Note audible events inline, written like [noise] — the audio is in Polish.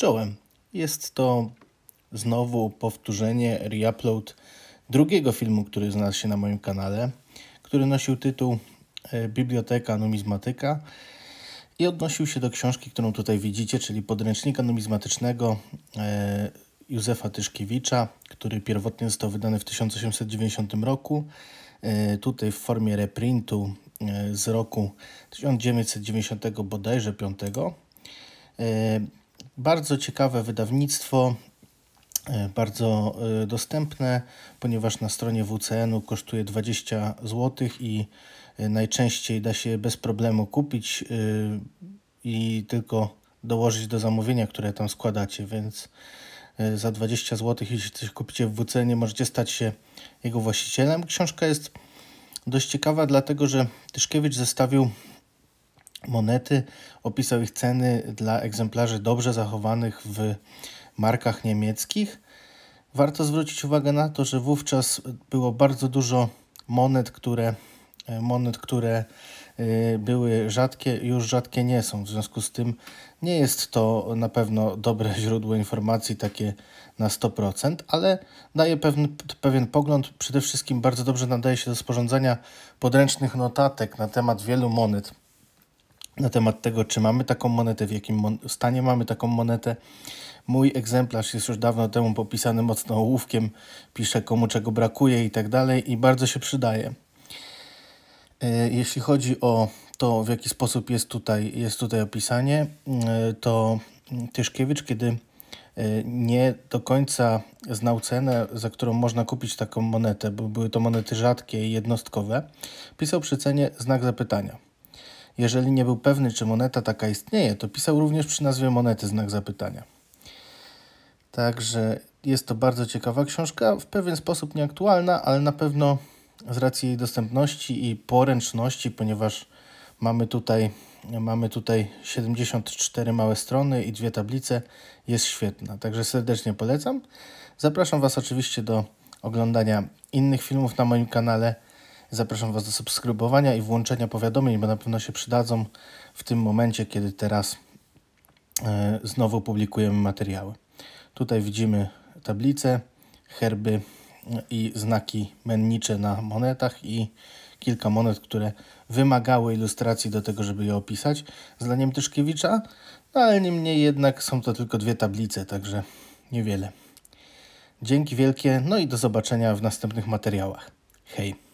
Czołem. Jest to znowu powtórzenie, reupload drugiego filmu, który znalazł się na moim kanale, który nosił tytuł e, Biblioteka Numizmatyka i odnosił się do książki, którą tutaj widzicie, czyli podręcznika numizmatycznego e, Józefa Tyszkiewicza, który pierwotnie został wydany w 1890 roku, e, tutaj w formie reprintu z roku 1990 bodajże 5. Bardzo ciekawe wydawnictwo, e, bardzo e, dostępne, ponieważ na stronie WCN-u kosztuje 20 zł i e, najczęściej da się bez problemu kupić i tylko dołożyć do zamówienia, które tam składacie, więc za 20 zł, jeśli coś kupicie w WCN, możecie stać się jego właścicielem. Książka jest dość ciekawa, dlatego że Tyszkiewicz zestawił monety, opisał ich ceny dla egzemplarzy dobrze zachowanych w markach niemieckich. Warto zwrócić uwagę na to, że wówczas było bardzo dużo monet, które, e, monet, które e, były rzadkie, już rzadkie nie są. W związku z tym nie jest to na pewno dobre [laughs] źródło informacji, takie na 100%, ale daje pewien, pewien pogląd. Przede wszystkim bardzo dobrze nadaje się do sporządzania podręcznych notatek na temat wielu monet na temat tego, czy mamy taką monetę, w jakim stanie mamy taką monetę. Mój egzemplarz jest już dawno temu popisany mocno ołówkiem, pisze komu czego brakuje i tak dalej i bardzo się przydaje. E, jeśli chodzi o to, w jaki sposób jest tutaj, jest tutaj opisanie, e, to Tyszkiewicz, kiedy e, nie do końca znał cenę, za którą można kupić taką monetę, bo były to monety rzadkie i jednostkowe, pisał przy cenie znak zapytania. Jeżeli nie był pewny, czy moneta taka istnieje, to pisał również przy nazwie monety znak zapytania. Także jest to bardzo ciekawa książka, w pewien sposób nieaktualna, ale na pewno z racji jej dostępności i poręczności, ponieważ mamy tutaj, mamy tutaj 74 małe strony i dwie tablice, jest świetna. Także serdecznie polecam. Zapraszam Was oczywiście do oglądania innych filmów na moim kanale. Zapraszam Was do subskrybowania i włączenia powiadomień, bo na pewno się przydadzą w tym momencie, kiedy teraz e, znowu publikujemy materiały. Tutaj widzimy tablice, herby e, i znaki mennicze na monetach i kilka monet, które wymagały ilustracji do tego, żeby je opisać, zdaniem Tyszkiewicza, no ale niemniej jednak są to tylko dwie tablice, także niewiele. Dzięki wielkie, no i do zobaczenia w następnych materiałach. Hej!